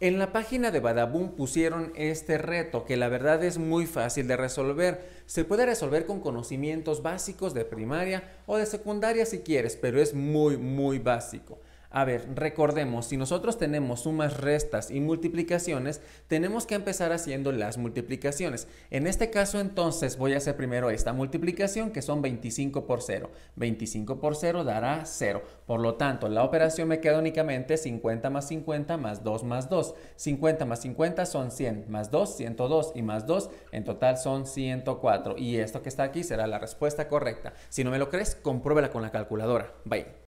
En la página de Badaboom pusieron este reto que la verdad es muy fácil de resolver. Se puede resolver con conocimientos básicos de primaria o de secundaria si quieres, pero es muy muy básico. A ver, recordemos, si nosotros tenemos sumas, restas y multiplicaciones, tenemos que empezar haciendo las multiplicaciones. En este caso entonces voy a hacer primero esta multiplicación que son 25 por 0. 25 por 0 dará 0. Por lo tanto, la operación me queda únicamente 50 más 50 más 2 más 2. 50 más 50 son 100, más 2, 102 y más 2, en total son 104. Y esto que está aquí será la respuesta correcta. Si no me lo crees, compruébela con la calculadora. Bye.